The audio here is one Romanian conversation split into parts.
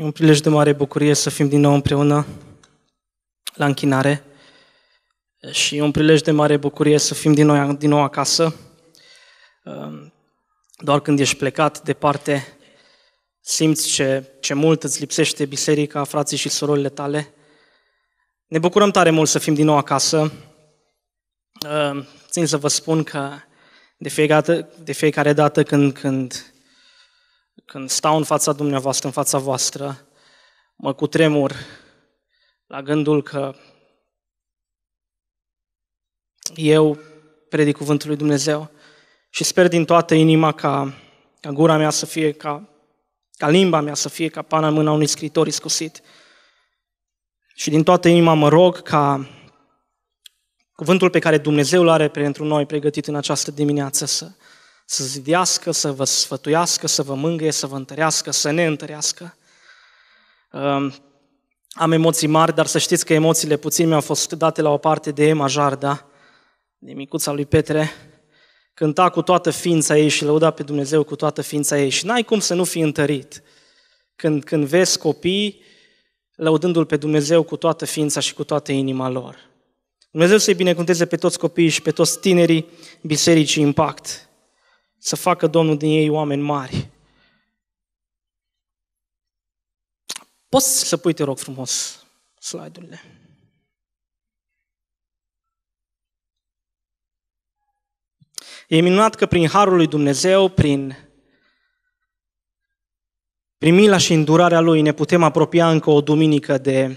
E un prilej de mare bucurie să fim din nou împreună la închinare și e un prilej de mare bucurie să fim din nou, din nou acasă. Um, doar când ești plecat departe, simți ce, ce mult îți lipsește biserica, frații și sororile tale. Ne bucurăm tare mult să fim din nou acasă. Um, țin să vă spun că de fiecare, de fiecare dată când, când când stau în fața dumneavoastră, în fața voastră, mă cutremur la gândul că eu predic cuvântul lui Dumnezeu și sper din toată inima ca, ca gura mea să fie ca, ca limba mea să fie ca pana în mâna unui scritor iscusit. Și din toată inima mă rog ca cuvântul pe care Dumnezeu l-are pentru noi pregătit în această dimineață să, să zidească, să vă sfătuiască, să vă mângâie, să vă întărească, să ne întărească. Um, am emoții mari, dar să știți că emoțiile puțin mi-au fost date la o parte de Ema Jarda, de micuța lui Petre, cânta cu toată ființa ei și lăuda pe Dumnezeu cu toată ființa ei și n-ai cum să nu fii întărit. Când, când vezi copii lăudându-L pe Dumnezeu cu toată ființa și cu toată inima lor. Dumnezeu să-i binecuvânteze pe toți copiii și pe toți tinerii Bisericii Impact să facă Domnul din ei oameni mari. Poți să pui, te rog frumos, slide-urile. E minunat că prin Harul lui Dumnezeu, prin, prin mila și îndurarea Lui, ne putem apropia încă o duminică de,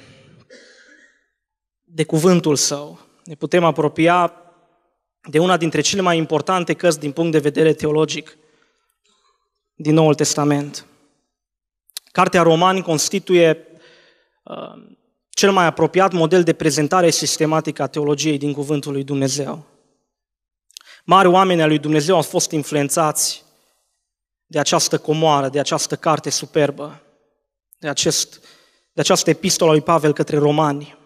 de cuvântul Său. Ne putem apropia de una dintre cele mai importante cărți din punct de vedere teologic din Noul Testament. Cartea Romani constituie uh, cel mai apropiat model de prezentare sistematică a teologiei din Cuvântul lui Dumnezeu. Mari oameni al lui Dumnezeu au fost influențați de această comoară, de această carte superbă, de, acest, de această epistolă a lui Pavel către romani.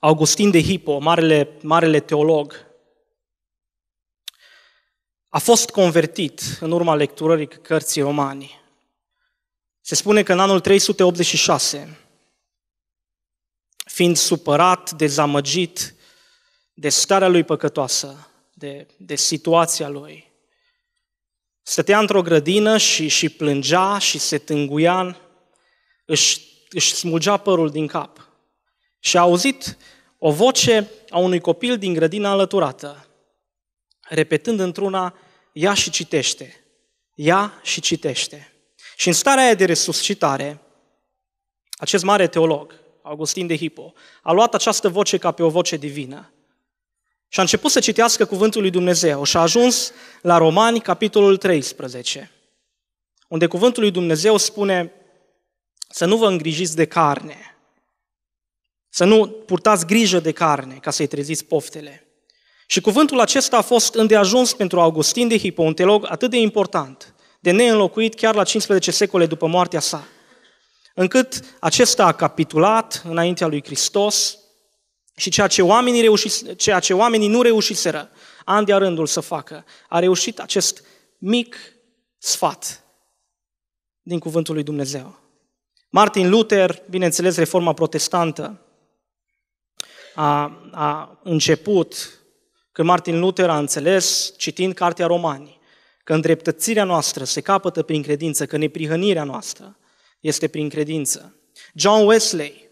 Augustin de Hippo, marele, marele teolog, a fost convertit în urma lecturării cărții Romani. Se spune că în anul 386, fiind supărat, dezamăgit de starea lui păcătoasă, de, de situația lui, stătea într-o grădină și, și plângea și se tânguia, își, își smulgea părul din cap și a auzit o voce a unui copil din grădina alăturată repetând într-una, ia și citește, ia și citește. Și în starea aia de resuscitare, acest mare teolog, Augustin de Hippo, a luat această voce ca pe o voce divină și a început să citească cuvântul lui Dumnezeu și a ajuns la Romani, capitolul 13, unde cuvântul lui Dumnezeu spune să nu vă îngrijiți de carne, să nu purtați grijă de carne ca să-i treziți poftele, și cuvântul acesta a fost îndeajuns pentru Augustin de Hipo, un teolog atât de important, de neînlocuit chiar la 15 secole după moartea sa, încât acesta a capitulat înaintea lui Hristos și ceea ce oamenii, reuși, ceea ce oamenii nu reușiseră an de rândul să facă, a reușit acest mic sfat din cuvântul lui Dumnezeu. Martin Luther, bineînțeles, reforma protestantă, a, a început când Martin Luther a înțeles, citind Cartea Romanii, că îndreptățirea noastră se capătă prin credință, că neprihănirea noastră este prin credință. John Wesley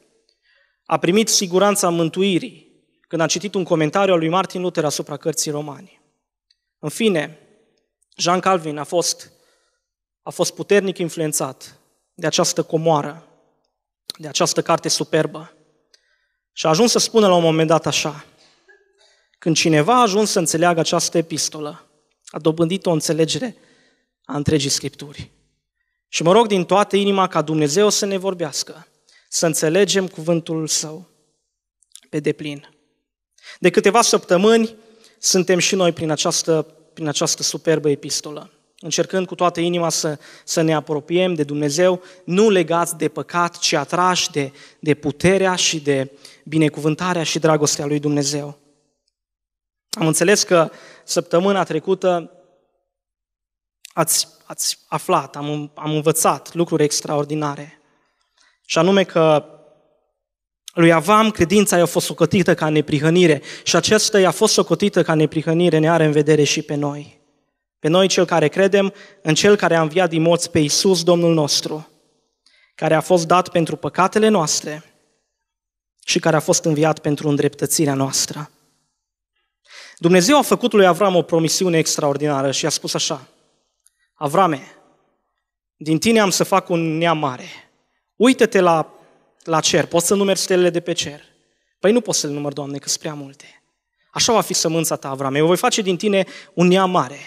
a primit siguranța mântuirii când a citit un comentariu al lui Martin Luther asupra cărții romani. În fine, Jean Calvin a fost, a fost puternic influențat de această comoară, de această carte superbă. Și a ajuns să spună la un moment dat așa, când cineva a ajuns să înțeleagă această epistolă, a dobândit o înțelegere a întregii Scripturi. Și mă rog din toată inima ca Dumnezeu să ne vorbească, să înțelegem cuvântul Său pe deplin. De câteva săptămâni suntem și noi prin această, prin această superbă epistolă, încercând cu toată inima să, să ne apropiem de Dumnezeu, nu legați de păcat, ci atrași de, de puterea și de binecuvântarea și dragostea lui Dumnezeu. Am înțeles că săptămâna trecută ați, ați aflat, am, am învățat lucruri extraordinare. Și anume că lui Avam credința i-a fost socotită ca neprihănire și aceasta i-a fost socotită ca neprihănire, ne are în vedere și pe noi. Pe noi cel care credem în cel care a înviat din morți pe Iisus Domnul nostru, care a fost dat pentru păcatele noastre și care a fost înviat pentru îndreptățirea noastră. Dumnezeu a făcut lui Avram o promisiune extraordinară și a spus așa, Avrame, din tine am să fac un neam mare. Uită-te la, la cer, poți să numeri stelele de pe cer. Păi nu poți să l număr, Doamne, că sunt prea multe. Așa va fi sămânța ta, Avrame. Eu voi face din tine un neam mare.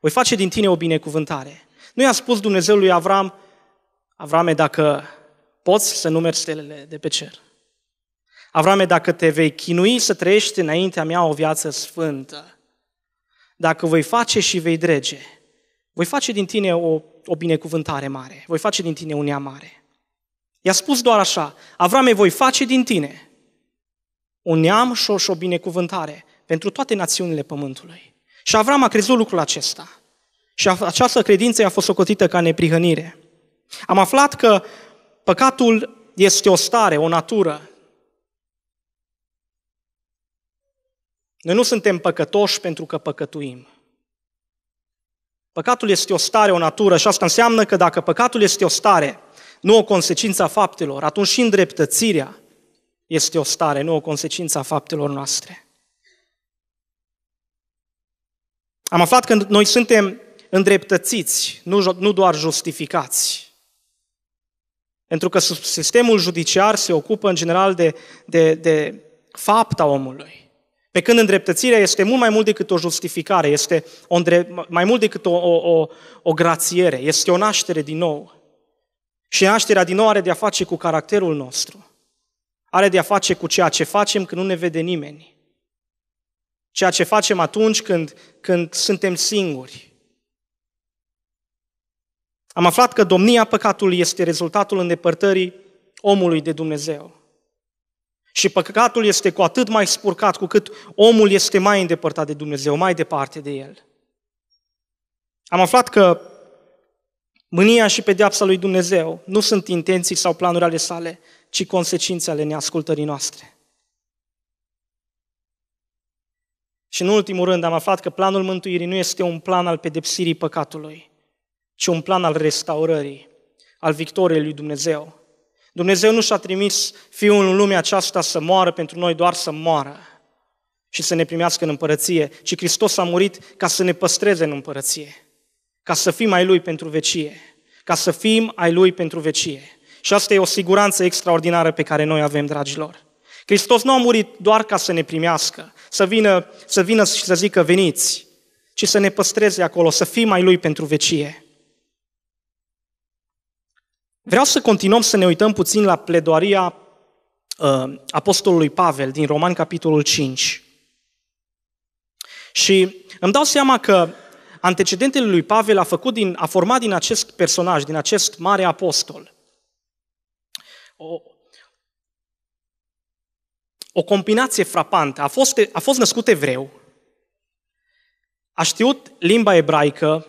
Voi face din tine o binecuvântare. Nu i-a spus Dumnezeu lui Avram, Avrame, dacă poți să numeri stelele de pe cer. Avrame, dacă te vei chinui să trăiești înaintea mea o viață sfântă, dacă voi face și vei drege, voi face din tine o, o binecuvântare mare, voi face din tine un mare. I-a spus doar așa, Avrame, voi face din tine un neam și o, și o binecuvântare pentru toate națiunile pământului. Și Avram a crezut lucrul acesta. Și această credință i-a fost socotită ca neprihănire. Am aflat că păcatul este o stare, o natură, Noi nu suntem păcătoși pentru că păcătuim. Păcatul este o stare, o natură și asta înseamnă că dacă păcatul este o stare, nu o consecință a faptelor, atunci și îndreptățirea este o stare, nu o consecință a faptelor noastre. Am aflat că noi suntem îndreptățiți, nu, nu doar justificați. Pentru că sistemul judiciar se ocupă în general de, de, de fapta omului. Pe când îndreptățirea este mult mai mult decât o justificare, este o îndre... mai mult decât o, o, o, o grațiere, este o naștere din nou. Și nașterea din nou are de-a face cu caracterul nostru. Are de-a face cu ceea ce facem când nu ne vede nimeni. Ceea ce facem atunci când, când suntem singuri. Am aflat că domnia păcatului este rezultatul îndepărtării omului de Dumnezeu. Și păcatul este cu atât mai spurcat cu cât omul este mai îndepărtat de Dumnezeu, mai departe de El. Am aflat că mânia și pedeapsa lui Dumnezeu nu sunt intenții sau planuri ale sale, ci consecințe ale neascultării noastre. Și în ultimul rând am aflat că planul mântuirii nu este un plan al pedepsirii păcatului, ci un plan al restaurării, al victoriei lui Dumnezeu Dumnezeu nu și-a trimis Fiul în lumea aceasta să moară pentru noi, doar să moară și să ne primească în împărăție, ci Hristos a murit ca să ne păstreze în împărăție, ca să fim ai Lui pentru vecie, ca să fim ai Lui pentru vecie. Și asta e o siguranță extraordinară pe care noi avem, dragilor. Hristos nu a murit doar ca să ne primească, să vină, să vină și să zică veniți, ci să ne păstreze acolo, să fim ai Lui pentru vecie. Vreau să continuăm să ne uităm puțin la pledoaria uh, Apostolului Pavel din Roman, capitolul 5. Și îmi dau seama că antecedentele lui Pavel a, făcut din, a format din acest personaj, din acest mare apostol, o, o combinație frapantă. A fost, a fost născut evreu, a știut limba ebraică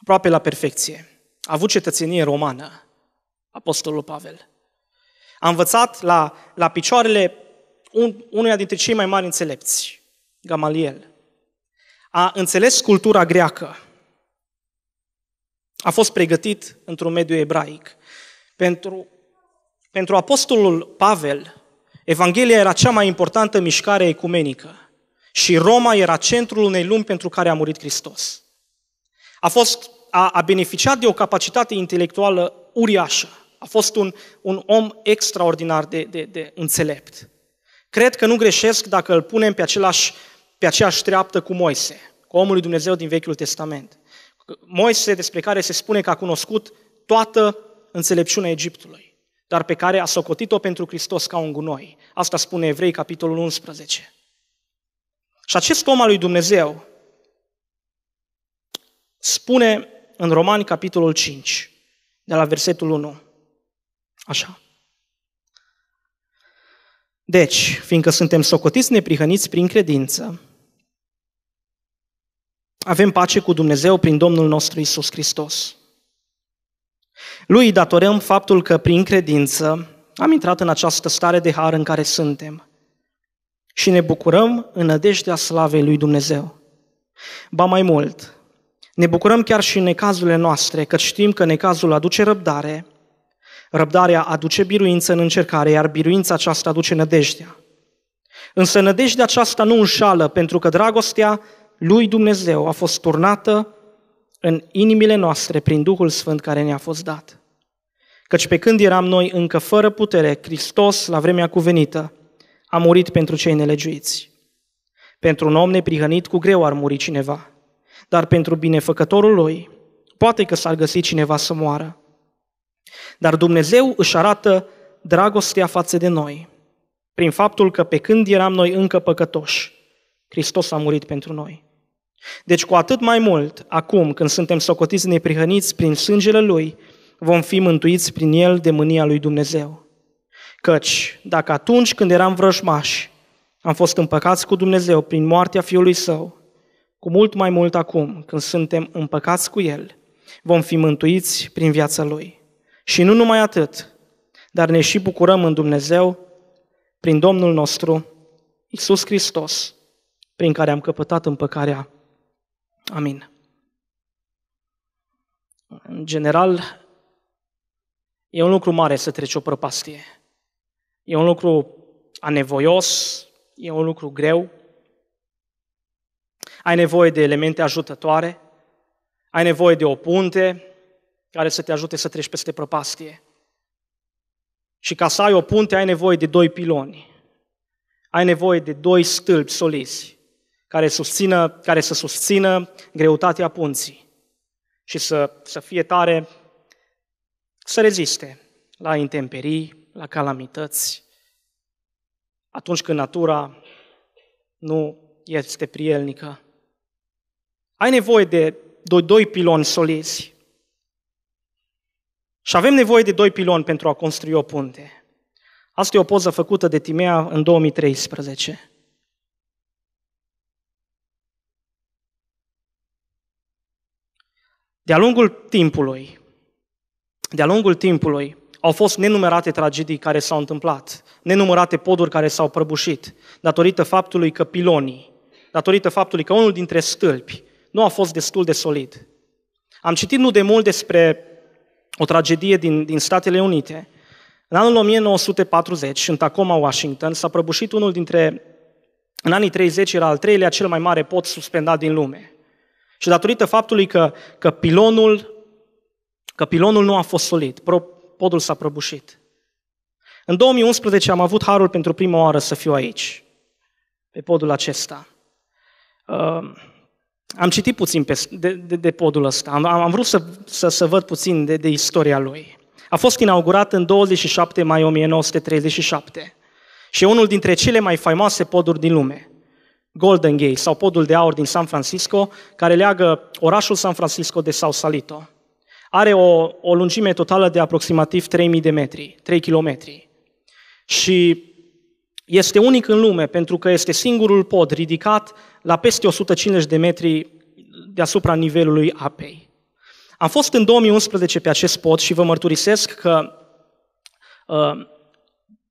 aproape la perfecție, a avut cetățenie romană, Apostolul Pavel. A învățat la, la picioarele un, unuia dintre cei mai mari înțelepți, Gamaliel. A înțeles cultura greacă. A fost pregătit într-un mediu ebraic. Pentru, pentru apostolul Pavel, Evanghelia era cea mai importantă mișcare ecumenică și Roma era centrul unei lumi pentru care a murit Hristos. A, fost, a, a beneficiat de o capacitate intelectuală uriașă a fost un, un om extraordinar de, de, de înțelept. Cred că nu greșesc dacă îl punem pe, același, pe aceeași treaptă cu Moise, cu omul lui Dumnezeu din Vechiul Testament. Moise, despre care se spune că a cunoscut toată înțelepciunea Egiptului, dar pe care a socotit-o pentru Hristos ca un gunoi. Asta spune Evrei, capitolul 11. Și acest om al lui Dumnezeu spune în Romani, capitolul 5, de la versetul 1. Așa. Deci, fiindcă suntem socotiți neprihăniți prin credință, avem pace cu Dumnezeu prin Domnul nostru Isus Hristos. Lui datorăm faptul că prin credință am intrat în această stare de har în care suntem și ne bucurăm în nădejdea slavei lui Dumnezeu. Ba mai mult, ne bucurăm chiar și în necazurile noastre, că știm că necazul aduce răbdare Răbdarea aduce biruință în încercare, iar biruința aceasta aduce nădejdea. Însă nădejdea aceasta nu înșală, pentru că dragostea lui Dumnezeu a fost turnată în inimile noastre prin Duhul Sfânt care ne-a fost dat. Căci pe când eram noi încă fără putere, Hristos, la vremea cuvenită, a murit pentru cei nelegiuiți. Pentru un om neprihănit cu greu ar muri cineva, dar pentru binefăcătorul lui, poate că s-ar găsi cineva să moară. Dar Dumnezeu își arată dragostea față de noi, prin faptul că pe când eram noi încă păcătoși, Hristos a murit pentru noi. Deci cu atât mai mult, acum când suntem socotiți neprihăniți prin sângele Lui, vom fi mântuiți prin El de mânia Lui Dumnezeu. Căci, dacă atunci când eram vrăjmași, am fost împăcați cu Dumnezeu prin moartea Fiului Său, cu mult mai mult acum, când suntem împăcați cu El, vom fi mântuiți prin viața Lui. Și nu numai atât, dar ne și bucurăm în Dumnezeu prin Domnul nostru, Isus Hristos, prin care am căpătat împăcarea. Amin. În general, e un lucru mare să treci o prăpastie. E un lucru anevoios, e un lucru greu. Ai nevoie de elemente ajutătoare, ai nevoie de o punte, care să te ajute să treci peste prăpastie. Și ca să ai o punte, ai nevoie de doi piloni. Ai nevoie de doi stâlpi solizi care, susțină, care să susțină greutatea punții și să, să fie tare, să reziste la intemperii, la calamități, atunci când natura nu este prielnică. Ai nevoie de doi, doi piloni solizi și avem nevoie de doi piloni pentru a construi o punte. Asta e o poză făcută de Timea în 2013. De-a lungul timpului, de-a lungul timpului, au fost nenumărate tragedii care s-au întâmplat, nenumărate poduri care s-au prăbușit, datorită faptului că pilonii, datorită faptului că unul dintre stâlpi nu a fost destul de solid. Am citit nu de mult despre o tragedie din, din Statele Unite. În anul 1940, în Tacoma, Washington, s-a prăbușit unul dintre... În anii 30 era al treilea cel mai mare pod suspendat din lume. Și datorită faptului că, că, pilonul, că pilonul nu a fost solid, podul s-a prăbușit. În 2011 am avut harul pentru prima oară să fiu aici, pe podul acesta. Uh, am citit puțin pe, de, de, de podul ăsta, am, am vrut să, să, să văd puțin de, de istoria lui. A fost inaugurat în 27 mai 1937 și e unul dintre cele mai faimoase poduri din lume, Golden Gate sau podul de aur din San Francisco, care leagă orașul San Francisco de Salito. Are o, o lungime totală de aproximativ 3000 de metri, 3 kilometri. Și este unic în lume pentru că este singurul pod ridicat la peste 150 de metri deasupra nivelului apei. Am fost în 2011 pe acest pod și vă mărturisesc că uh,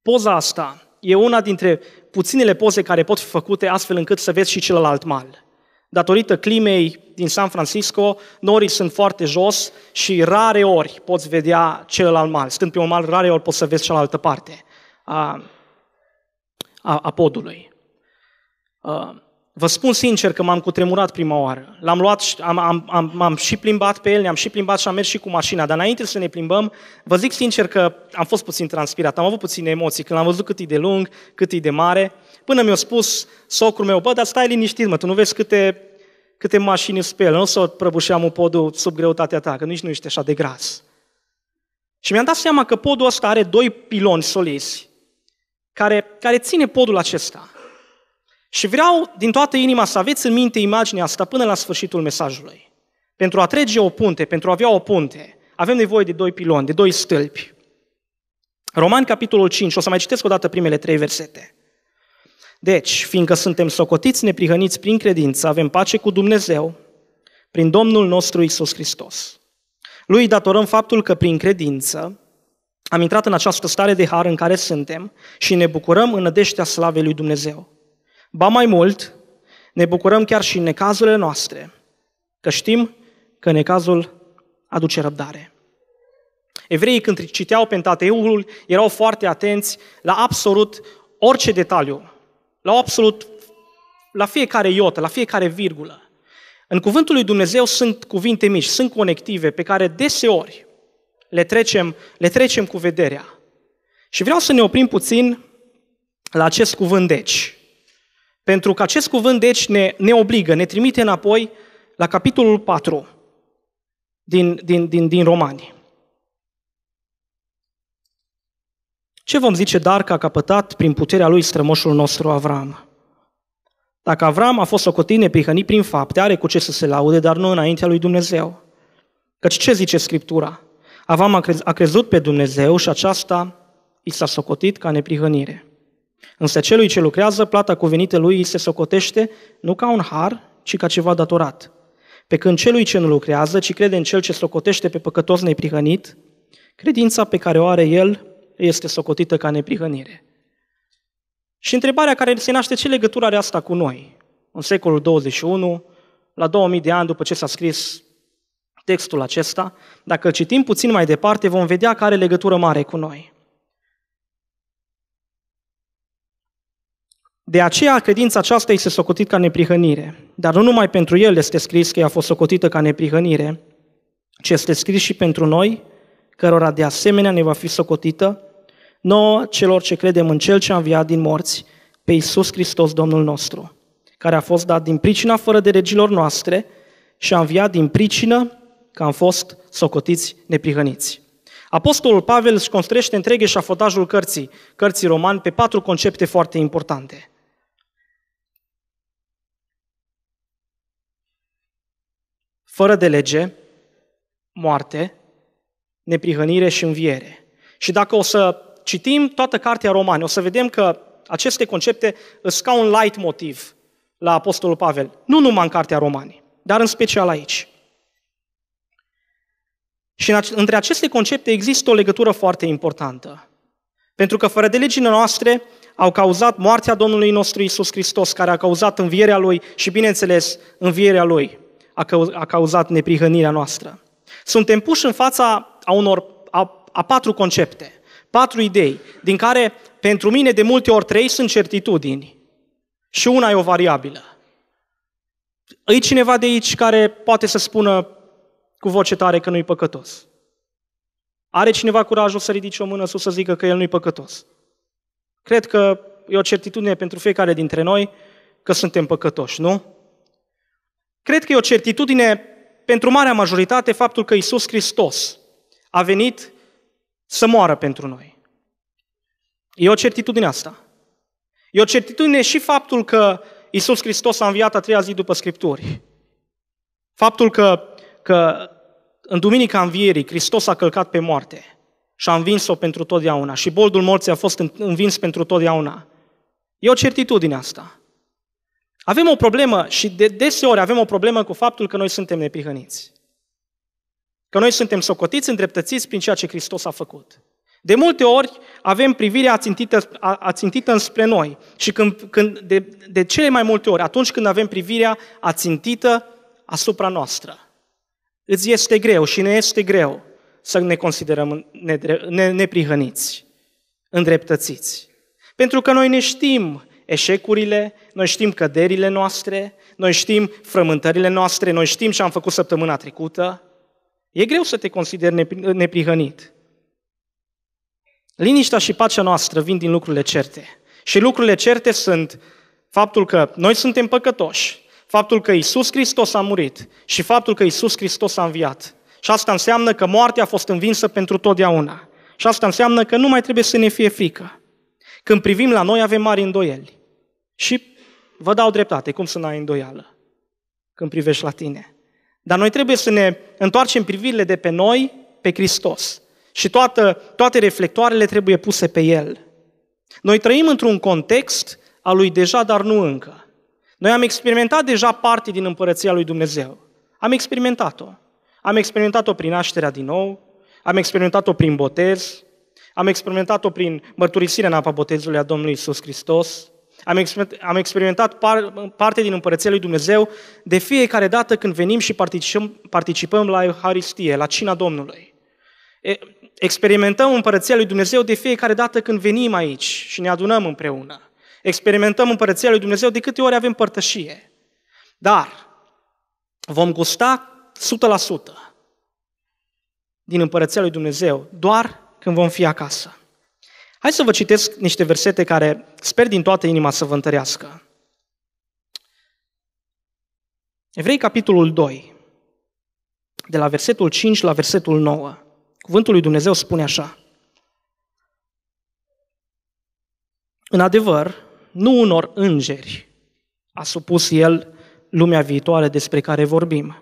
poza asta e una dintre puținele poze care pot fi făcute astfel încât să vezi și celălalt mal. Datorită climei din San Francisco, norii sunt foarte jos și rare ori poți vedea celălalt mal. Stând pe un mal, rare ori poți să vezi cealaltă parte. Uh, a, a podului. Uh, Vă spun sincer că m-am cutremurat prima oară. L-am luat, am, am, am, am și plimbat pe el, ne-am și plimbat și am mers și cu mașina. Dar înainte să ne plimbăm, vă zic sincer că am fost puțin transpirat, am avut puține emoții. Când am văzut cât e de lung, cât e de mare, până mi-a spus socrul meu, bă, dar stai liniștit, mă, tu nu vezi câte, câte mașini sunt pe el, nu o să prăbușeam un podul sub greutatea ta, că nici nu ești așa de gras. Și mi-am dat seama că podul ăsta are doi piloni solizi care, care ține podul acesta. Și vreau din toată inima să aveți în minte imaginea asta până la sfârșitul mesajului. Pentru a trece o punte, pentru a avea o punte, avem nevoie de doi piloni, de doi stâlpi. Roman, capitolul 5, o să mai citesc o dată primele trei versete. Deci, fiindcă suntem socotiți neprihăniți prin credință, avem pace cu Dumnezeu, prin Domnul nostru Isus Hristos. Lui datorăm faptul că prin credință am intrat în această stare de har în care suntem și ne bucurăm în nădeștea slavei lui Dumnezeu. Ba mai mult, ne bucurăm chiar și în necazurile noastre, că știm că necazul aduce răbdare. Evreii când citeau Pentateuhul erau foarte atenți la absolut orice detaliu, la absolut la fiecare iotă, la fiecare virgulă. În cuvântul lui Dumnezeu sunt cuvinte mici, sunt conective pe care deseori le trecem, le trecem cu vederea. Și vreau să ne oprim puțin la acest cuvânt deci. Pentru că acest cuvânt deci ne, ne obligă, ne trimite înapoi la capitolul 4 din, din, din, din Romani. Ce vom zice dar că a căpătat prin puterea lui strămoșul nostru Avram? Dacă Avram a fost socotit neprihănit prin fapte, are cu ce să se laude, dar nu înaintea lui Dumnezeu. Căci ce zice Scriptura? Avram a crezut pe Dumnezeu și aceasta i s-a socotit ca neprihănire. Însă celui ce lucrează, plata cuvenită lui îi se socotește nu ca un har, ci ca ceva datorat. Pe când celui ce nu lucrează, ci crede în cel ce socotește pe păcătos neprihănit, credința pe care o are el este socotită ca neprihănire. Și întrebarea care se naște, ce legătură are asta cu noi? În secolul 21, la 2000 de ani după ce s-a scris textul acesta, dacă citim puțin mai departe, vom vedea care are legătură mare cu noi. De aceea, credința aceasta este socotit ca neprihănire. Dar nu numai pentru el este scris că ea a fost socotită ca neprihănire, ci este scris și pentru noi, cărora de asemenea ne va fi socotită, nouă celor ce credem în Cel ce a înviat din morți, pe Iisus Hristos Domnul nostru, care a fost dat din pricina fără de regilor noastre și a înviat din pricină că am fost socotiți neprihăniți. Apostolul Pavel își construiește întreg eșafotajul cărții, cărții roman, pe patru concepte foarte importante. Fără de lege, moarte, neprihănire și înviere. Și dacă o să citim toată cartea romane, o să vedem că aceste concepte îs ca un light motiv la Apostolul Pavel, nu numai în cartea Romani, dar în special aici. Și între aceste concepte există o legătură foarte importantă. Pentru că fără de legile noastre au cauzat moartea Domnului nostru Isus Hristos, care a cauzat învierea Lui și, bineînțeles, învierea Lui a cauzat neprihănirea noastră. Suntem puși în fața a, unor, a, a patru concepte, patru idei, din care pentru mine de multe ori trei sunt certitudini și una e o variabilă. Îi cineva de aici care poate să spună cu voce tare că nu-i păcătos? Are cineva curajul să ridice o mână sus să zică că el nu-i păcătos? Cred că e o certitudine pentru fiecare dintre noi că suntem păcătoși, nu? Cred că e o certitudine pentru marea majoritate faptul că Isus Hristos a venit să moară pentru noi. E o certitudine asta. E o certitudine și faptul că Isus Hristos a înviat a treia zi după Scripturi. Faptul că, că în Duminica Învierii, Hristos a călcat pe moarte și a învins-o pentru totdeauna. Și boldul morții a fost învins pentru totdeauna. E o certitudine asta. Avem o problemă și de deseori avem o problemă cu faptul că noi suntem neprihăniți. Că noi suntem socotiți, îndreptățiți prin ceea ce Hristos a făcut. De multe ori avem privirea ațintită, a, ațintită înspre noi și când, când de, de cele mai multe ori, atunci când avem privirea ațintită asupra noastră. Îți este greu și ne este greu să ne considerăm neprihăniți, îndreptățiți. Pentru că noi ne știm eșecurile, noi știm căderile noastre, noi știm frământările noastre, noi știm ce am făcut săptămâna trecută. E greu să te consideri neprihănit. Liniștea și pacea noastră vin din lucrurile certe. Și lucrurile certe sunt faptul că noi suntem păcătoși, faptul că Isus Hristos a murit și faptul că Isus Hristos a înviat. Și asta înseamnă că moartea a fost învinsă pentru totdeauna. Și asta înseamnă că nu mai trebuie să ne fie frică. Când privim la noi, avem mari îndoieli. Și vă dau dreptate, cum să n-ai îndoială când privești la tine. Dar noi trebuie să ne întoarcem privirile de pe noi pe Hristos. Și toată, toate reflectoarele trebuie puse pe El. Noi trăim într-un context al lui deja, dar nu încă. Noi am experimentat deja parte din împărăția lui Dumnezeu. Am experimentat-o. Am experimentat-o prin nașterea din nou, am experimentat-o prin botez, am experimentat-o prin mărturisirea în apa botezului a Domnului Isus Hristos, am experimentat, am experimentat par, parte din împărăția lui Dumnezeu de fiecare dată când venim și participăm, participăm la Euharistie, la cina Domnului. E, experimentăm împărăția lui Dumnezeu de fiecare dată când venim aici și ne adunăm împreună experimentăm împărăția lui Dumnezeu de câte ori avem părtășie. Dar vom gusta 100% din împărăția lui Dumnezeu doar când vom fi acasă. Hai să vă citesc niște versete care sper din toată inima să vă întărească. Evrei, capitolul 2, de la versetul 5 la versetul 9. Cuvântul lui Dumnezeu spune așa. În adevăr, nu unor îngeri, a supus el lumea viitoare despre care vorbim.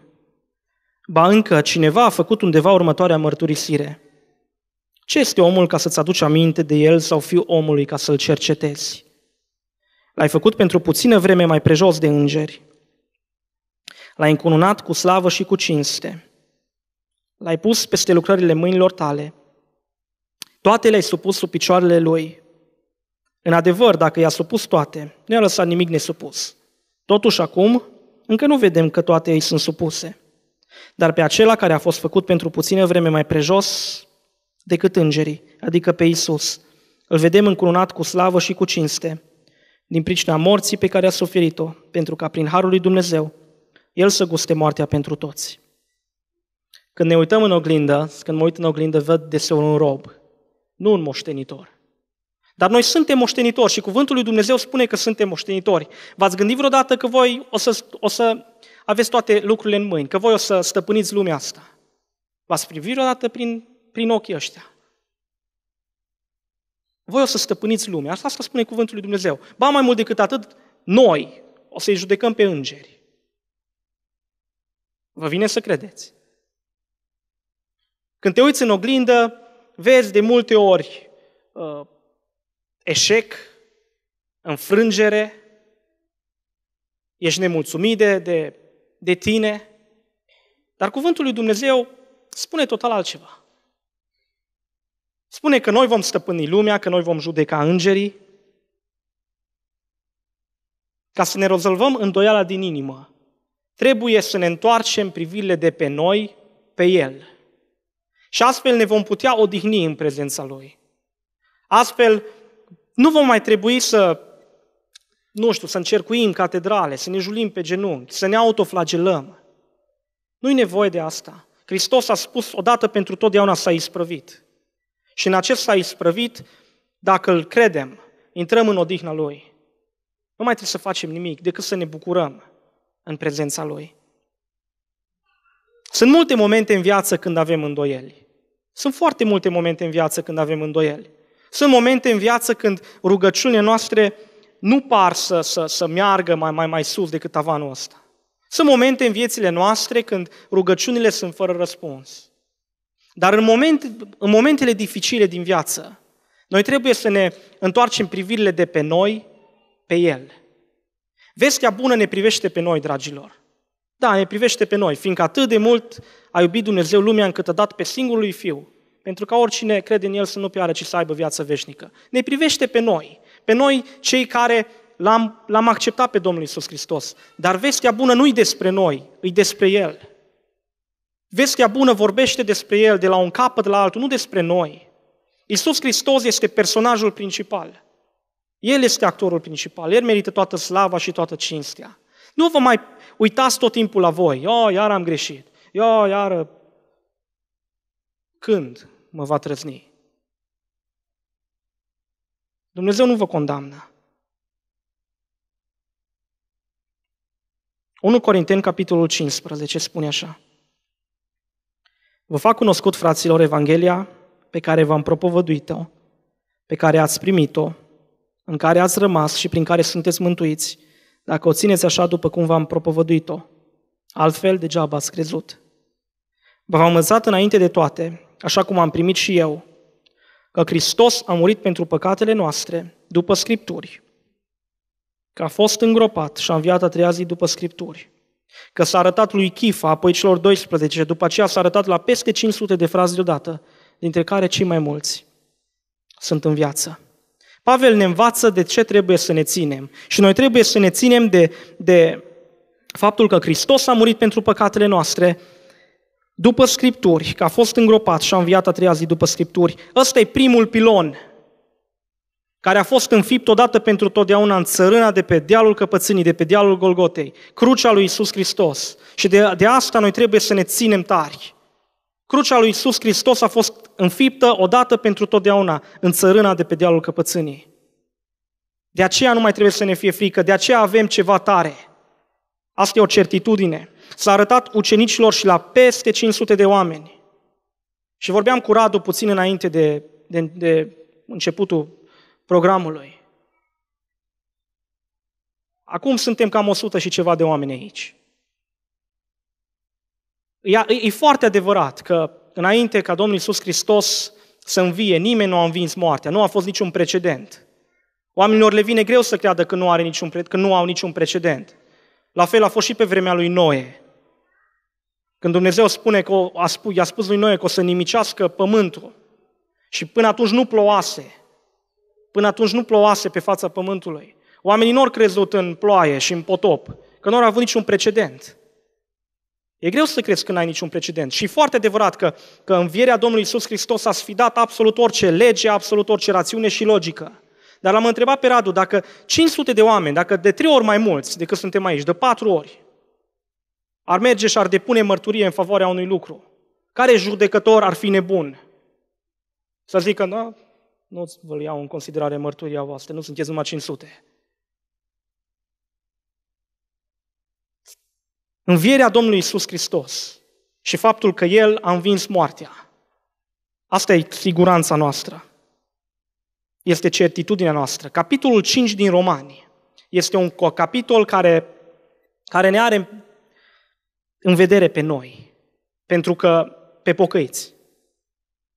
Ba încă cineva a făcut undeva următoarea mărturisire. Ce este omul ca să-ți aduci aminte de el sau fiu omului ca să-l cercetezi? L-ai făcut pentru puțină vreme mai prejos de îngeri. L-ai încununat cu slavă și cu cinste. L-ai pus peste lucrările mâinilor tale. Toate le-ai supus sub picioarele lui. În adevăr, dacă i-a supus toate, nu i-a lăsat nimic nesupus. Totuși acum, încă nu vedem că toate ei sunt supuse. Dar pe acela care a fost făcut pentru puțină vreme mai prejos decât îngerii, adică pe Isus, îl vedem încurunat cu slavă și cu cinste, din pricina morții pe care a suferit-o, pentru ca prin harul lui Dumnezeu el să guste moartea pentru toți. Când ne uităm în oglindă, când mă uit în oglindă, văd deseori un rob, nu un moștenitor. Dar noi suntem moștenitori și cuvântul lui Dumnezeu spune că suntem moștenitori. V-ați gândit vreodată că voi o să, o să aveți toate lucrurile în mâini, că voi o să stăpâniți lumea asta? V-ați privit vreodată prin, prin ochii ăștia? Voi o să stăpâniți lumea. Asta, asta spune cuvântul lui Dumnezeu. Ba mai mult decât atât, noi o să-i judecăm pe îngeri. Vă vine să credeți. Când te uiți în oglindă, vezi de multe ori uh, eșec, înfrângere, ești nemulțumit de, de, de tine. Dar cuvântul lui Dumnezeu spune total altceva. Spune că noi vom stăpâni lumea, că noi vom judeca îngerii, ca să ne rezolvăm îndoiala din inimă, trebuie să ne întoarcem privirile de pe noi pe El. Și astfel ne vom putea odihni în prezența Lui. Astfel nu vom mai trebui să, nu știu, să încercuim catedrale, să ne julim pe genunchi, să ne autoflagelăm. Nu-i nevoie de asta. Hristos a spus odată pentru totdeauna s-a isprăvit. Și în acest s-a isprăvit, dacă îl credem, intrăm în odihna Lui. Nu mai trebuie să facem nimic decât să ne bucurăm în prezența Lui. Sunt multe momente în viață când avem îndoieli. Sunt foarte multe momente în viață când avem îndoieli. Sunt momente în viață când rugăciunile noastre nu par să, să, să meargă mai, mai, mai sus decât tavanul ăsta. Sunt momente în viețile noastre când rugăciunile sunt fără răspuns. Dar în, moment, în momentele dificile din viață, noi trebuie să ne întoarcem privirile de pe noi pe El. Vestea bună ne privește pe noi, dragilor. Da, ne privește pe noi, fiindcă atât de mult a iubit Dumnezeu lumea încât a dat pe singurul lui Fiu, pentru ca oricine crede în El să nu piară, ci să aibă viață veșnică. Ne privește pe noi, pe noi cei care l-am, l-am acceptat pe Domnul Isus Hristos. Dar vestea bună nu-i despre noi, îi despre El. Vestea bună vorbește despre El de la un capăt la altul, nu despre noi. Isus Hristos este personajul principal. El este actorul principal. El merită toată slava și toată cinstea. Nu vă mai uitați tot timpul la voi. Oh, iar am greșit. Oh, iar... Când? mă va trăzni. Dumnezeu nu vă condamnă. 1 Corinteni, capitolul 15, spune așa. Vă fac cunoscut, fraților, Evanghelia pe care v-am propovăduit-o, pe care ați primit-o, în care ați rămas și prin care sunteți mântuiți, dacă o țineți așa după cum v-am propovăduit-o. Altfel, degeaba ați crezut. V-am învățat înainte de toate așa cum am primit și eu, că Hristos a murit pentru păcatele noastre, după Scripturi, că a fost îngropat și a înviat a treia zi după Scripturi, că s-a arătat lui Chifa, apoi celor 12, după aceea s-a arătat la peste 500 de frați deodată, dintre care cei mai mulți sunt în viață. Pavel ne învață de ce trebuie să ne ținem. Și noi trebuie să ne ținem de, de faptul că Hristos a murit pentru păcatele noastre, după Scripturi, că a fost îngropat și a înviat a treia zi după Scripturi, ăsta e primul pilon care a fost înfipt odată pentru totdeauna în țărâna de pe dealul căpățânii, de pe dealul Golgotei, crucea lui Isus Hristos. Și de, de asta noi trebuie să ne ținem tari. Crucea lui Isus Hristos a fost înfiptă odată pentru totdeauna în țărâna de pe dealul căpățânii. De aceea nu mai trebuie să ne fie frică, de aceea avem ceva tare. Asta e o certitudine s-a arătat ucenicilor și la peste 500 de oameni. Și vorbeam cu Radu puțin înainte de, de, de începutul programului. Acum suntem cam 100 și ceva de oameni aici. E, e foarte adevărat că înainte ca Domnul Iisus Hristos să învie, nimeni nu a învins moartea, nu a fost niciun precedent. Oamenilor le vine greu să creadă că nu, are niciun, că nu au niciun precedent. La fel a fost și pe vremea lui Noe. Când Dumnezeu spune că a spus, i-a spus lui Noe că o să nimicească pământul și până atunci nu ploase, până atunci nu ploase pe fața pământului. Oamenii nu au crezut în ploaie și în potop, că nu au avut niciun precedent. E greu să crezi când ai niciun precedent. Și foarte adevărat că, că învierea Domnului Isus Hristos a sfidat absolut orice lege, absolut orice rațiune și logică. Dar l-am întrebat pe Radu dacă 500 de oameni, dacă de trei ori mai mulți decât suntem aici, de patru ori, ar merge și ar depune mărturie în favoarea unui lucru, care judecător ar fi nebun? Să zică, da, nu vă iau în considerare mărturia voastră, nu sunteți numai 500. Învierea Domnului Isus Hristos și faptul că El a învins moartea, asta e siguranța noastră. Este certitudinea noastră. Capitolul 5 din Romani este un capitol care, care ne are în vedere pe noi, pentru că pe pocăiți.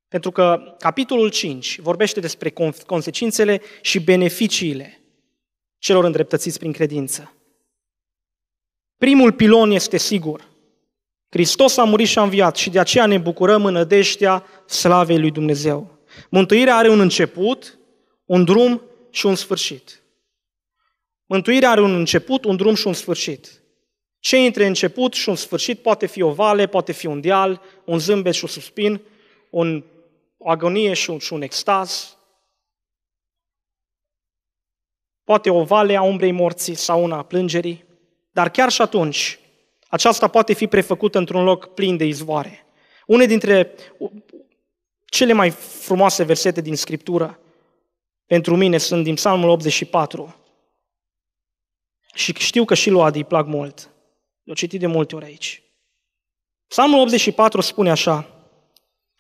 Pentru că capitolul 5 vorbește despre consecințele și beneficiile celor îndreptățiți prin credință. Primul pilon este sigur. Hristos a murit și a înviat și de aceea ne bucurăm în nădejdea slavei lui Dumnezeu. Mântuirea are un început, un drum și un sfârșit. Mântuirea are un început, un drum și un sfârșit. Ce între început și un sfârșit poate fi o vale, poate fi un deal, un zâmbet și un suspin, un, o agonie și un, și un extaz. Poate o vale a umbrei morții sau una a plângerii. Dar chiar și atunci, aceasta poate fi prefăcută într-un loc plin de izvoare. Une dintre cele mai frumoase versete din Scriptură pentru mine sunt din Psalmul 84. Și știu că și lui Adi îi plac mult. L-o citit de multe ori aici. Psalmul 84 spune așa,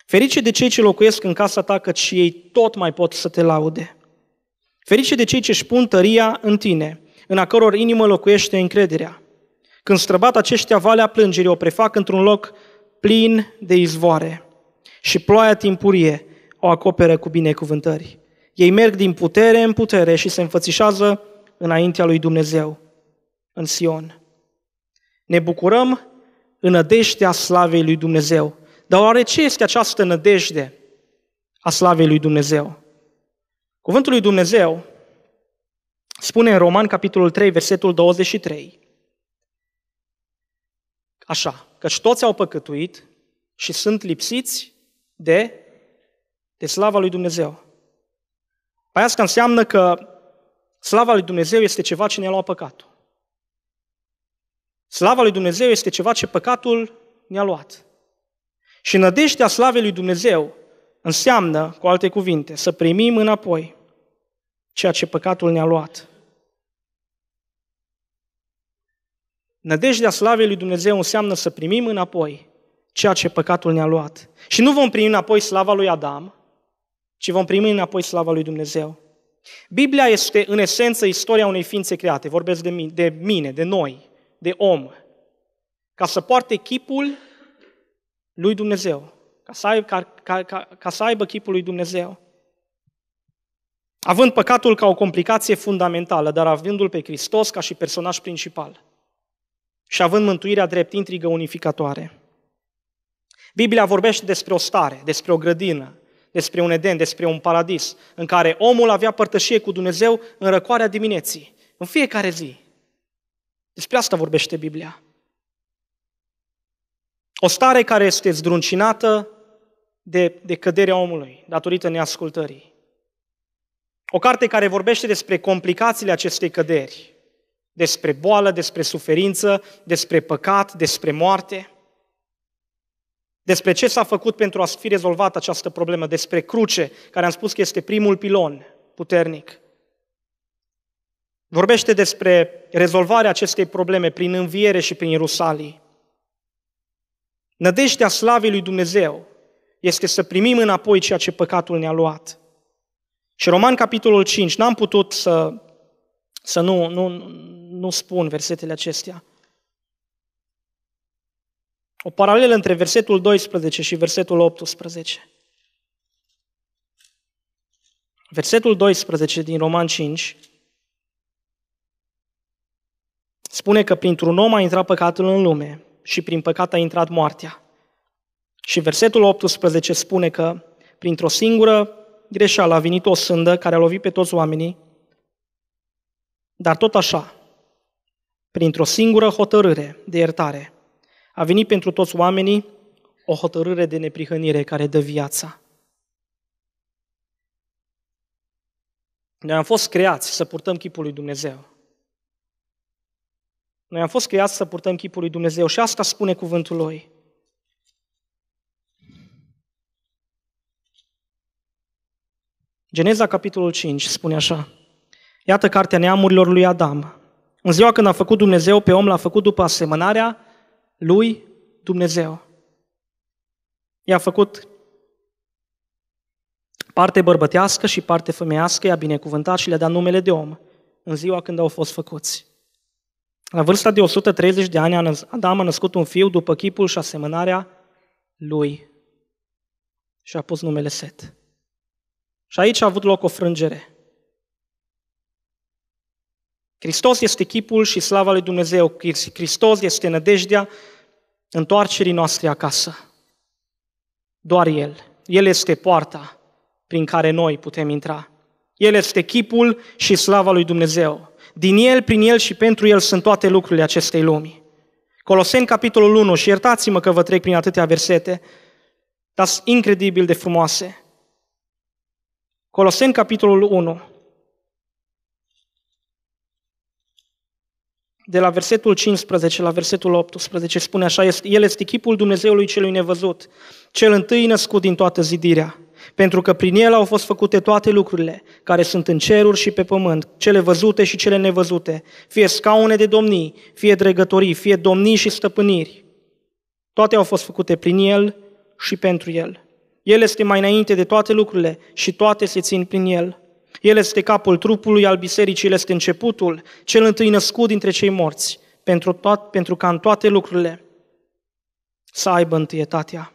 Ferice de cei ce locuiesc în casa ta, căci ei tot mai pot să te laude. Ferice de cei ce își pun tăria în tine, în a căror inimă locuiește încrederea. Când străbat aceștia valea plângerii, o prefac într-un loc plin de izvoare și ploaia timpurie o acoperă cu binecuvântări. Ei merg din putere în putere și se înfățișează înaintea lui Dumnezeu, în Sion ne bucurăm în nădejdea slavei lui Dumnezeu. Dar oare ce este această nădejde a slavei lui Dumnezeu? Cuvântul lui Dumnezeu spune în Roman, capitolul 3, versetul 23, așa, căci toți au păcătuit și sunt lipsiți de, de slava lui Dumnezeu. Păi asta înseamnă că slava lui Dumnezeu este ceva ce ne-a luat păcatul. Slava lui Dumnezeu este ceva ce păcatul ne-a luat. Și nădejdea slavei lui Dumnezeu înseamnă, cu alte cuvinte, să primim înapoi ceea ce păcatul ne-a luat. Nădejdea slavei lui Dumnezeu înseamnă să primim înapoi ceea ce păcatul ne-a luat. Și nu vom primi înapoi slava lui Adam, ci vom primi înapoi slava lui Dumnezeu. Biblia este, în esență, istoria unei ființe create. Vorbesc de mine, de, mine, de noi de om, ca să poarte chipul lui Dumnezeu, ca să aibă, ca, ca, ca, ca să aibă chipul lui Dumnezeu. Având păcatul ca o complicație fundamentală, dar avându-l pe Hristos ca și personaj principal și având mântuirea drept intrigă unificatoare. Biblia vorbește despre o stare, despre o grădină, despre un eden, despre un paradis, în care omul avea părtășie cu Dumnezeu în răcoarea dimineții, în fiecare zi. Despre asta vorbește Biblia. O stare care este zdruncinată de, de căderea omului, datorită neascultării. O carte care vorbește despre complicațiile acestei căderi, despre boală, despre suferință, despre păcat, despre moarte, despre ce s-a făcut pentru a fi rezolvată această problemă, despre cruce, care am spus că este primul pilon puternic vorbește despre rezolvarea acestei probleme prin înviere și prin Ierusalii. Nădejdea slavei lui Dumnezeu este să primim înapoi ceea ce păcatul ne-a luat. Și Roman, capitolul 5, n-am putut să, să nu, nu, nu spun versetele acestea. O paralelă între versetul 12 și versetul 18. Versetul 12 din Roman 5 spune că printr-un om a intrat păcatul în lume și prin păcat a intrat moartea. Și versetul 18 spune că printr-o singură greșeală a venit o sândă care a lovit pe toți oamenii, dar tot așa, printr-o singură hotărâre de iertare, a venit pentru toți oamenii o hotărâre de neprihănire care dă viața. Noi am fost creați să purtăm chipul lui Dumnezeu. Noi am fost creați să purtăm chipul lui Dumnezeu și asta spune cuvântul lui. Geneza, capitolul 5, spune așa. Iată cartea neamurilor lui Adam. În ziua când a făcut Dumnezeu pe om, l-a făcut după asemănarea lui Dumnezeu. I-a făcut parte bărbătească și parte femeiască, i-a binecuvântat și le-a dat numele de om în ziua când au fost făcuți. La vârsta de 130 de ani, Adam a născut un fiu după chipul și asemănarea lui și a pus numele Set. Și aici a avut loc o frângere. Hristos este chipul și slava lui Dumnezeu. Hristos este nădejdea întoarcerii noastre acasă. Doar El. El este poarta prin care noi putem intra. El este chipul și slava lui Dumnezeu. Din El, prin El și pentru El sunt toate lucrurile acestei lumi. Coloseni, capitolul 1, și iertați-mă că vă trec prin atâtea versete, dar sunt incredibil de frumoase. Coloseni, capitolul 1, de la versetul 15 la versetul 18, spune așa, El este chipul Dumnezeului celui nevăzut, cel întâi născut din toată zidirea pentru că prin el au fost făcute toate lucrurile care sunt în ceruri și pe pământ, cele văzute și cele nevăzute, fie scaune de domnii, fie dregătorii, fie domnii și stăpâniri. Toate au fost făcute prin el și pentru el. El este mai înainte de toate lucrurile și toate se țin prin el. El este capul trupului al bisericii, el este începutul, cel întâi născut dintre cei morți, pentru, toat, pentru ca în toate lucrurile să aibă întâietatea.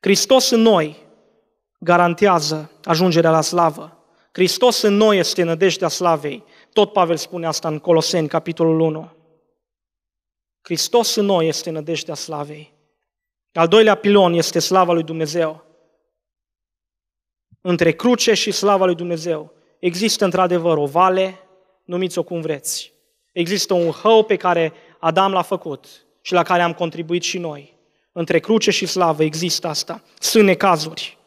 Hristos în noi, garantează ajungerea la slavă. Hristos în noi este nădejdea slavei. Tot Pavel spune asta în Coloseni, capitolul 1. Hristos în noi este nădejdea slavei. Al doilea pilon este slava lui Dumnezeu. Între cruce și slava lui Dumnezeu există într-adevăr o vale, numiți-o cum vreți. Există un hău pe care Adam l-a făcut și la care am contribuit și noi. Între cruce și slavă există asta. Sunt necazuri.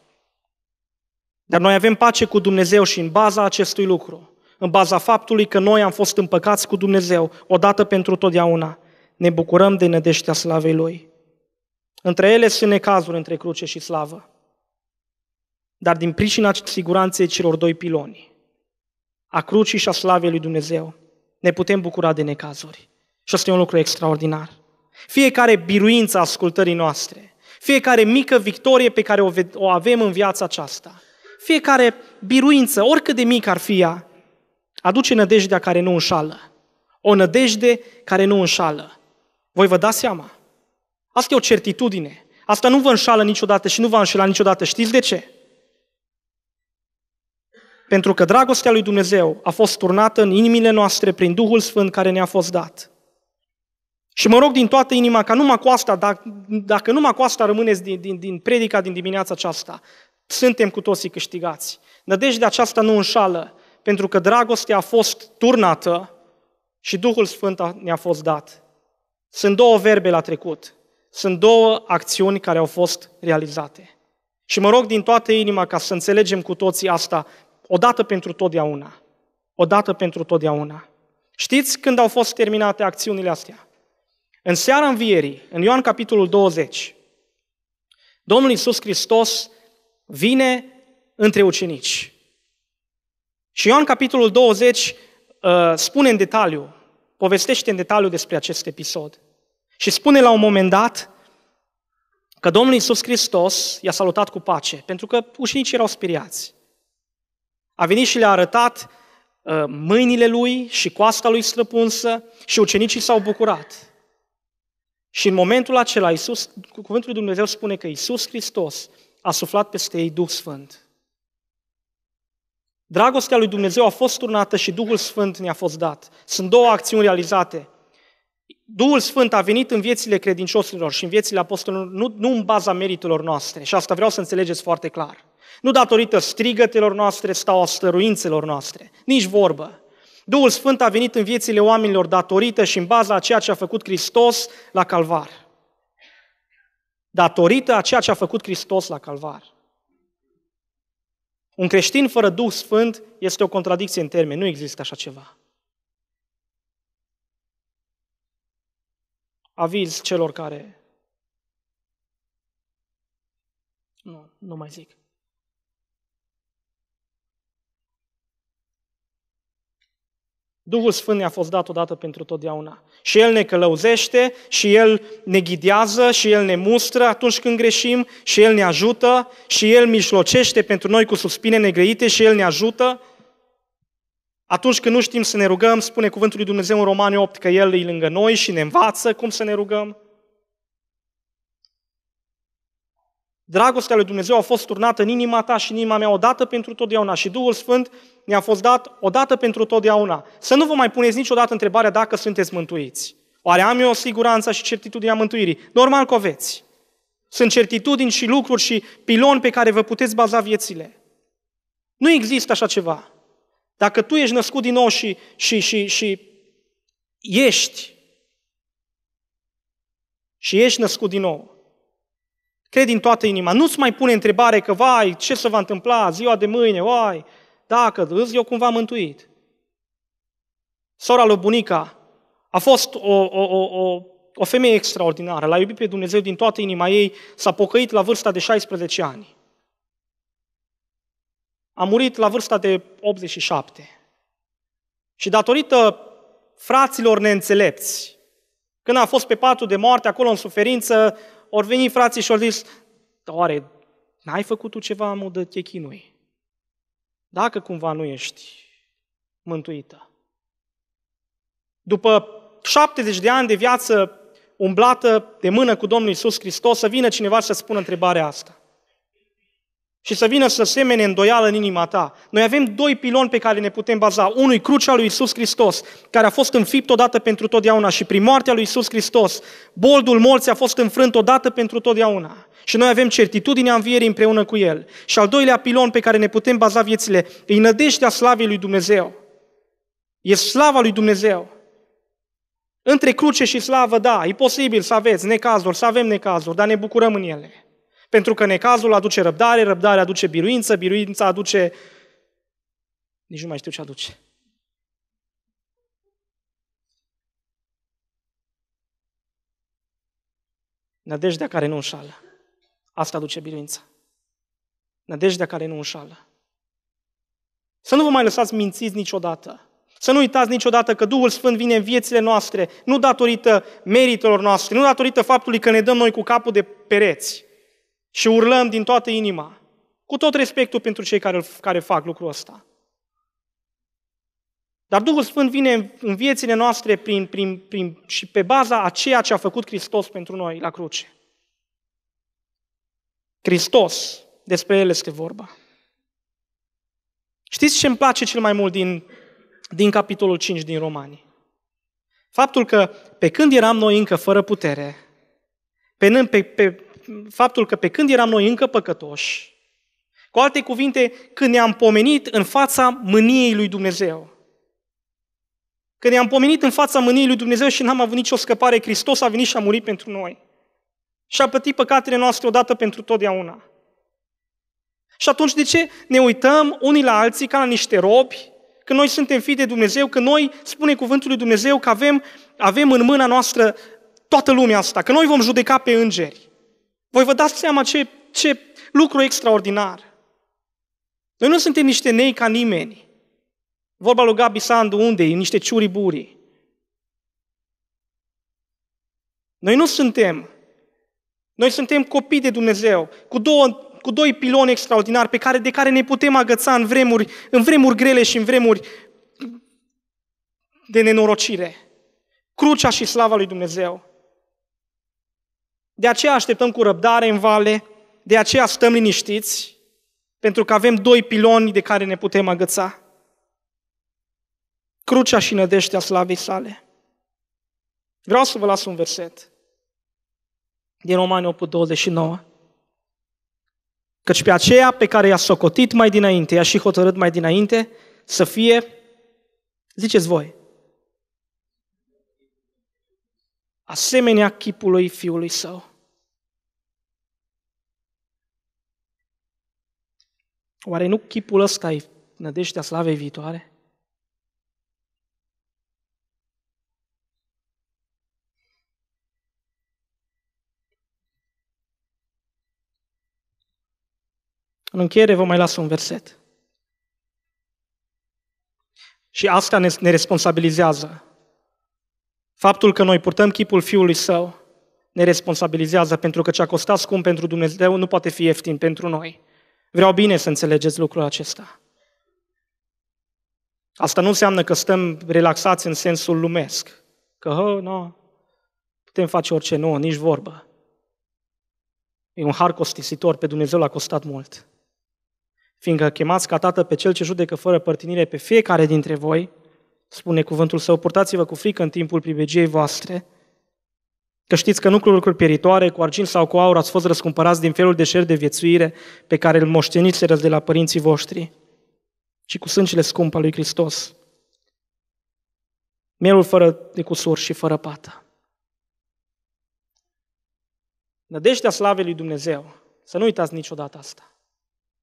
Dar noi avem pace cu Dumnezeu și în baza acestui lucru, în baza faptului că noi am fost împăcați cu Dumnezeu odată pentru totdeauna, ne bucurăm de nădeștea slavei Lui. Între ele sunt necazuri între cruce și slavă. Dar din pricina siguranței celor doi piloni, a crucii și a slavei lui Dumnezeu, ne putem bucura de necazuri. Și asta e un lucru extraordinar. Fiecare biruință a ascultării noastre, fiecare mică victorie pe care o avem în viața aceasta – fiecare biruință, oricât de mic ar fi ea, aduce nădejdea care nu înșală. O nădejde care nu înșală. Voi vă dați seama? Asta e o certitudine. Asta nu vă înșală niciodată și nu va înșela niciodată. Știți de ce? Pentru că dragostea lui Dumnezeu a fost turnată în inimile noastre prin Duhul Sfânt care ne-a fost dat. Și mă rog din toată inima ca numai cu asta, dacă, dacă numai cu asta rămâneți din, din, din predica din dimineața aceasta, suntem cu toții câștigați. Nădejdea aceasta nu înșală, pentru că dragostea a fost turnată și Duhul Sfânt ne-a fost dat. Sunt două verbe la trecut. Sunt două acțiuni care au fost realizate. Și mă rog din toată inima ca să înțelegem cu toții asta odată pentru totdeauna. Odată pentru totdeauna. Știți când au fost terminate acțiunile astea? În seara învierii, în Ioan capitolul 20, Domnul Iisus Hristos vine între ucenici. Și Ioan, capitolul 20, uh, spune în detaliu, povestește în detaliu despre acest episod. Și spune la un moment dat că Domnul Iisus Hristos i-a salutat cu pace, pentru că ucenicii erau speriați. A venit și le-a arătat uh, mâinile lui și coasta lui străpunsă și ucenicii s-au bucurat. Și în momentul acela, Iisus, cuvântul lui Dumnezeu spune că Iisus Hristos a suflat peste ei Duh Sfânt. Dragostea lui Dumnezeu a fost turnată și Duhul Sfânt ne-a fost dat. Sunt două acțiuni realizate. Duhul Sfânt a venit în viețile credincioșilor și în viețile apostolilor, nu, nu în baza meritelor noastre. Și asta vreau să înțelegeți foarte clar. Nu datorită strigătelor noastre sau a stăruințelor noastre. Nici vorbă. Duhul Sfânt a venit în viețile oamenilor datorită și în baza a ceea ce a făcut Hristos la calvar datorită a ceea ce a făcut Hristos la Calvar. Un creștin fără Duh Sfânt este o contradicție în termeni. Nu există așa ceva. Aviz celor care... Nu, nu mai zic. Duhul Sfânt ne-a fost dat odată pentru totdeauna. Și El ne călăuzește, și El ne ghidează, și El ne mustră atunci când greșim, și El ne ajută, și El mijlocește pentru noi cu suspine negreite, și El ne ajută. Atunci când nu știm să ne rugăm, spune cuvântul lui Dumnezeu în Romani 8 că El e lângă noi și ne învață cum să ne rugăm. Dragostea lui Dumnezeu a fost turnată în inima ta și în inima mea odată pentru totdeauna și Duhul Sfânt ne-a fost dat odată pentru totdeauna. Să nu vă mai puneți niciodată întrebarea dacă sunteți mântuiți. Oare am eu siguranța și certitudinea mântuirii? Normal că o veți. Sunt certitudini și lucruri și piloni pe care vă puteți baza viețile. Nu există așa ceva. Dacă tu ești născut din nou și, și, și, și ești și ești născut din nou, cred din toată inima, nu-ți mai pune întrebare că, vai, ce se va întâmpla ziua de mâine, vai, dacă râzi, eu cumva mântuit. Sora lui bunica a fost o, o, o, o, o femeie extraordinară, l-a iubit pe Dumnezeu din toată inima ei, s-a pocăit la vârsta de 16 ani. A murit la vârsta de 87. Și datorită fraților neînțelepți, când a fost pe patul de moarte, acolo în suferință, ori veni frații și au zis, oare n-ai făcut tu ceva, mă, de te chinui? dacă cumva nu ești mântuită. După 70 de ani de viață umblată de mână cu Domnul Isus Hristos, să vină cineva și să spună întrebarea asta și să vină să semene îndoială în inima ta. Noi avem doi piloni pe care ne putem baza. Unul e crucea lui Isus Hristos, care a fost înfipt odată pentru totdeauna și prin moartea lui Isus Hristos, boldul morții a fost înfrânt odată pentru totdeauna. Și noi avem certitudinea învierii împreună cu El. Și al doilea pilon pe care ne putem baza viețile, e nădejdea slavei lui Dumnezeu. E slava lui Dumnezeu. Între cruce și slavă, da, e posibil să aveți necazuri, să avem necazuri, dar ne bucurăm în ele. Pentru că necazul aduce răbdare, răbdare aduce biruință, biruința aduce... Nici nu mai știu ce aduce. Nădejdea care nu înșală. Asta aduce biruința. Nădejdea care nu înșală. Să nu vă mai lăsați mințiți niciodată. Să nu uitați niciodată că Duhul Sfânt vine în viețile noastre, nu datorită meritelor noastre, nu datorită faptului că ne dăm noi cu capul de pereți, și urlăm din toată inima, cu tot respectul pentru cei care, care fac lucrul ăsta. Dar Duhul Sfânt vine în viețile noastre prin, prin, prin, și pe baza a ceea ce a făcut Hristos pentru noi la cruce. Hristos, despre El este vorba. Știți ce îmi place cel mai mult din, din capitolul 5 din Romani? Faptul că pe când eram noi încă fără putere, pe, pe, pe, faptul că pe când eram noi încă păcătoși, cu alte cuvinte, când ne-am pomenit în fața mâniei lui Dumnezeu, că ne-am pomenit în fața mâniei lui Dumnezeu și n-am avut nicio scăpare, Hristos a venit și a murit pentru noi. Și a plătit păcatele noastre odată pentru totdeauna. Și atunci de ce ne uităm unii la alții ca la niște robi, că noi suntem fii de Dumnezeu, că noi, spune cuvântul lui Dumnezeu, că avem, avem în mâna noastră toată lumea asta, că noi vom judeca pe îngeri. Voi vă dați seama ce, ce lucru extraordinar. Noi nu suntem niște nei ca nimeni. Vorba lui Gabi Sandu, unde e? Niște ciuriburi. Noi nu suntem. Noi suntem copii de Dumnezeu, cu, două, cu doi piloni extraordinari pe care, de care ne putem agăța în vremuri, în vremuri grele și în vremuri de nenorocire. Crucea și slava lui Dumnezeu. De aceea așteptăm cu răbdare în vale, de aceea stăm liniștiți, pentru că avem doi piloni de care ne putem agăța. Crucea și nădeștea slavei sale. Vreau să vă las un verset din Romani 8, 29. Căci pe aceea pe care i-a socotit mai dinainte, i-a și hotărât mai dinainte, să fie, ziceți voi, asemenea chipului Fiului Său. Oare nu chipul ăsta e nădejdea slavei viitoare? În încheiere vă mai las un verset. Și asta ne, ne responsabilizează. Faptul că noi purtăm chipul Fiului Său ne responsabilizează pentru că ce a costat scump pentru Dumnezeu nu poate fi ieftin pentru noi. Vreau bine să înțelegeți lucrul acesta. Asta nu înseamnă că stăm relaxați în sensul lumesc. Că, hă, nu, putem face orice nouă, nici vorbă. E un har costisitor, pe Dumnezeu l-a costat mult. Fiindcă chemați ca tată pe cel ce judecă fără părtinire pe fiecare dintre voi, spune cuvântul său, purtați-vă cu frică în timpul privegiei voastre, Că știți că nu cu lucruri pieritoare, cu argint sau cu aur ați fost răscumpărați din felul de șer de viețuire pe care îl moșteniți de la părinții voștri, ci cu sângele scump al lui Hristos. Mielul fără de cusur și fără pată. Nădejdea slavei lui Dumnezeu, să nu uitați niciodată asta.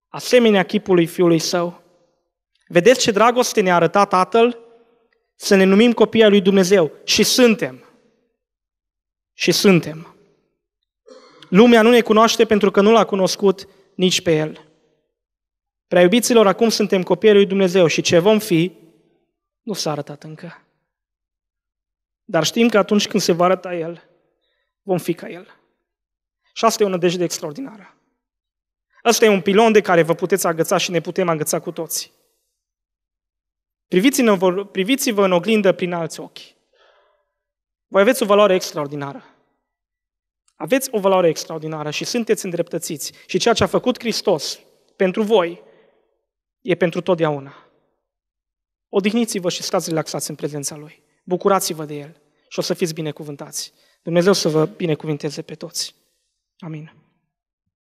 Asemenea chipului Fiului Său. Vedeți ce dragoste ne-a arătat Tatăl? Să ne numim copii al lui Dumnezeu și suntem și suntem. Lumea nu ne cunoaște pentru că nu l-a cunoscut nici pe El. Prea iubiților, acum suntem copiii lui Dumnezeu și ce vom fi, nu s-a arătat încă. Dar știm că atunci când se va arăta El, vom fi ca El. Și asta e o nădejde extraordinară. Asta e un pilon de care vă puteți agăța și ne putem agăța cu toți. Priviți-vă în oglindă prin alți ochi. Voi aveți o valoare extraordinară. Aveți o valoare extraordinară și sunteți îndreptățiți. Și ceea ce a făcut Hristos pentru voi e pentru totdeauna. Odihniți-vă și stați relaxați în prezența Lui. Bucurați-vă de El și o să fiți binecuvântați. Dumnezeu să vă binecuvinteze pe toți. Amin.